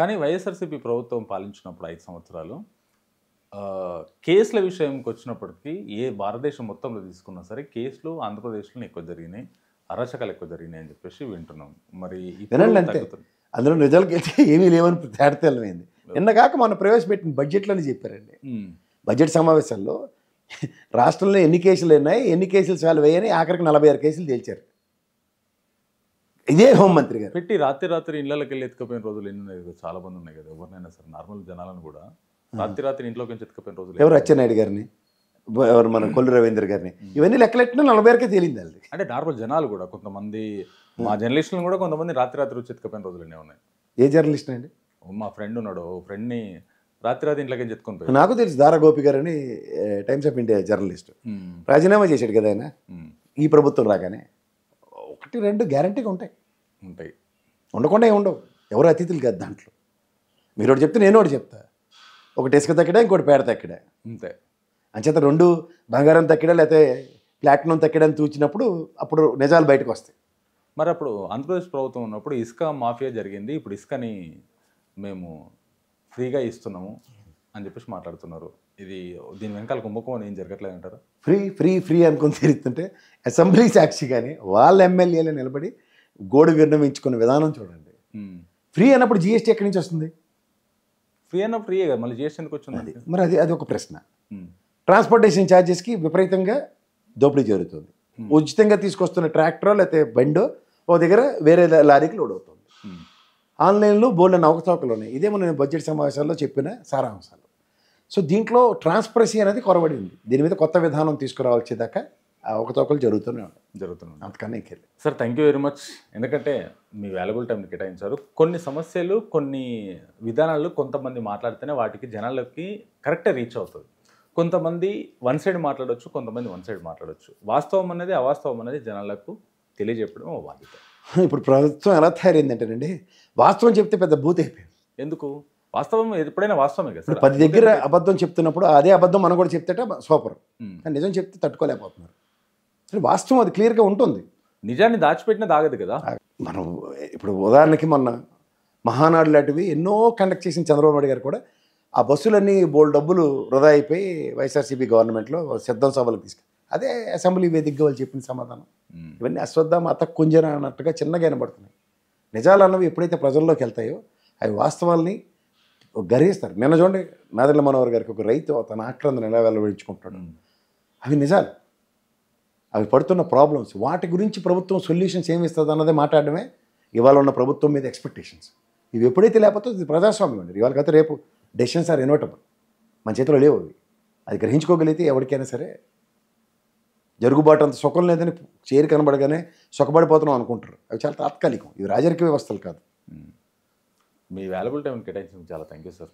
కానీ వైఎస్ఆర్సీపీ ప్రభుత్వం పాలించినప్పుడు ఐదు సంవత్సరాలు కేసుల విషయంకి వచ్చినప్పటికీ ఏ భారతదేశం మొత్తంలో తీసుకున్నా సరే కేసులు ఆంధ్రప్రదేశ్లో ఎక్కువ జరిగినాయి అరచకాలు ఎక్కువ జరిగినాయి అని చెప్పేసి వింటున్నాం మరి అందులో నిజాలకి అయితే ఏమీ లేవని తేటతెల్లమైంది నిన్నగాక మనం ప్రవేశపెట్టిన అని చెప్పారండి బడ్జెట్ సమావేశాల్లో రాష్ట్రంలో ఎన్ని కేసులు ఉన్నాయి ఎన్ని కేసులు సాల్వ్ అయ్యాయని ఆఖరికి నలభై ఆరు కేసులు తేల్చారు ఇదే హోంమంత్రి గారు పెట్టి రాత్రి రాత్రి ఇళ్లకి వెళ్ళి ఎత్తుకపోయిన రోజులు ఎన్ని ఉన్నాయి చాలా మంది ఉన్నాయి కదా ఎవరినైనా సరే నార్మల్ జనాలను కూడా రాత్రి రాత్రి ఇంట్లోకి ఎత్తుకపోయిన రోజులు ఎవరు అచ్చెన్నాయుడు గారిని ఎవరు మన కొల్లు రవీంద్ర గారిని ఇవన్నీ లెక్కలెట్టినా నలభై వరకే తేలింది అది అంటే నార్మల్ జనాలు కూడా కొంతమంది మా జర్నలిస్టులు కూడా కొంతమంది రాత్రి రాత్రి వచ్చి ఎత్తుకపోయిన రోజులు ఎన్ని ఉన్నాయి ఏ జర్నలిస్ట్ అండి మా ఫ్రెండ్ ఉన్నాడు ఫ్రెండ్ని రాత్రి రాత్రి ఇంట్లోకి ఎత్తుకొని పోయి నాకు తెలుసు దారా గోపి గారని టైమ్స్ ఆఫ్ ఇండియా జర్నలిస్ట్ రాజీనామా చేశాడు కదా ఆయన ఈ ప్రభుత్వం రాగానే ఒకటి రెండు గ్యారంటీగా ఉంటాయి ఉంటాయి ఉండకుండా ఉండవు ఎవరు అతిథులు కాదు దాంట్లో మీరు ఒకటి చెప్తే నేను ఒకటి చెప్తా ఒకటి ఇసుక తక్కడే ఇంకోటి పేడ తక్కడే అంతే అంచేత రెండు బంగారం తక్కడా లేకపోతే ప్లాట్నం తక్కడని తూచినప్పుడు అప్పుడు నిజాలు బయటకు వస్తాయి మరి అప్పుడు ఆంధ్రప్రదేశ్ ప్రభుత్వం ఉన్నప్పుడు ఇసుక మాఫియా జరిగింది ఇప్పుడు ఇసుకని మేము ఫ్రీగా ఇస్తున్నాము అని చెప్పేసి మాట్లాడుతున్నారు ఇది దీని వెనకాల కుంభకోణం ఏం జరగట్లేదు అంటారు ఫ్రీ ఫ్రీ ఫ్రీ అనుకుని తీరుతుంటే అసెంబ్లీ సాక్షి కానీ వాళ్ళ ఎమ్మెల్యేలే నిలబడి గోడు విర్ణమించుకున్న విధానం చూడండి ఫ్రీ అన్నప్పుడు జిఎస్టీ ఎక్కడి నుంచి వస్తుంది ఫ్రీ అన్న ఫ్రీయే కదా మళ్ళీ జిఎస్టీ ఎందుకు వచ్చింది అది మరి అది అది ఒక ప్రశ్న ట్రాన్స్పోర్టేషన్ ఛార్జెస్కి విపరీతంగా దోపిడీ జరుగుతుంది ఉచితంగా తీసుకొస్తున్న ట్రాక్టరో లేకపోతే బండో ఒక దగ్గర వేరే లారీకి లోడ్ అవుతుంది ఆన్లైన్లో బోల్డెన్ అవకతవకలు ఉన్నాయి ఇదే మనం బడ్జెట్ సమావేశాల్లో చెప్పిన సారాంశాలు సో దీంట్లో ట్రాన్స్పరసీ అనేది కొరబడి ఉంది దీని మీద కొత్త విధానం తీసుకురావాల్సేదాకా ఒకతొకలు జరుగుతూనే ఉన్నాయి జరుగుతూనే ఉంటాయి అంతకన్నా sir thank you very much ఎందుకంటే మీ వాల్యుబుల్ టైంని కేటాయించారు కొన్ని సమస్యలు కొన్ని విధానాలు కొంతమంది మాట్లాడితేనే వాటికి జనాలకి కరెక్ట్గా రీచ్ అవుతుంది కొంతమంది వన్ సైడ్ మాట్లాడవచ్చు కొంతమంది వన్ సైడ్ మాట్లాడవచ్చు వాస్తవం అనేది అవాస్తవం అనేది జనాలకు తెలియజెప్పడం బాధ్యత ఇప్పుడు ప్రభుత్వం ఎలా తయారైందంటేనండి వాస్తవం చెప్తే పెద్ద భూత అయిపోయింది ఎందుకు వాస్తవం ఎప్పుడైనా వాస్తవమే కదా పది దగ్గర అబద్ధం చెప్తున్నప్పుడు అదే అబద్ధం మనం కూడా చెప్తేట సూపర్ కానీ నిజం చెప్తే తట్టుకోలేకపోతున్నారు వాస్తవం అది క్లియర్గా ఉంటుంది నిజాన్ని దాచిపెట్టిన దాగదు కదా మనం ఇప్పుడు ఉదాహరణకి మొన్న మహానాడు లాంటివి ఎన్నో కండక్ట్ చేసిన చంద్రబాబు నాయుడు గారు కూడా ఆ బస్సులన్నీ బోల్ డబ్బులు వృధా అయిపోయి వైఎస్ఆర్సీపీ గవర్నమెంట్లో సిద్ధం సభలకు తీసుకు అదే అసెంబ్లీ వేదిక వాళ్ళు చెప్పిన సమాధానం ఇవన్నీ అశ్వద్ధ మత కుంజన అన్నట్టుగా చిన్నగా వినబడుతున్నాయి నిజాలు అన్నవి ఎప్పుడైతే ప్రజల్లోకి వెళ్తాయో అవి వాస్తవాల్ని గర్హిస్తారు నిన్న చూడండి నాదెల్ల మనోహర్ గారికి ఒక రైతు తన ఆక్రందన ఎలా వెలువడించుకుంటాడు అవి నిజాలు అవి పడుతున్న ప్రాబ్లమ్స్ వాటి గురించి ప్రభుత్వం సొల్యూషన్స్ ఏమి ఇస్తుంది అన్నదే మాట్లాడడమే ఇవాళ ఉన్న ప్రభుత్వం మీద ఎక్స్పెక్టేషన్స్ ఇవి ఎప్పుడైతే లేకపోతే ఇది ప్రజాస్వామ్యం అండి ఇవాళ కదా రేపు డెసిషన్స్ ఆర్ ఇన్వర్టబుల్ మన చేతిలో లేవు అవి అది గ్రహించుకోగలిగితే ఎవరికైనా సరే జరుగుబాటు అంత సుఖం లేదని చేరి కనబడగానే సుఖపడిపోతున్నాం అనుకుంటారు అవి చాలా తాత్కాలికం ఇవి రాజరిక వ్యవస్థలు కాదు మీ వాల్యుబుల్ టైం కేటాయించిన చాలా థ్యాంక్ యూ సార్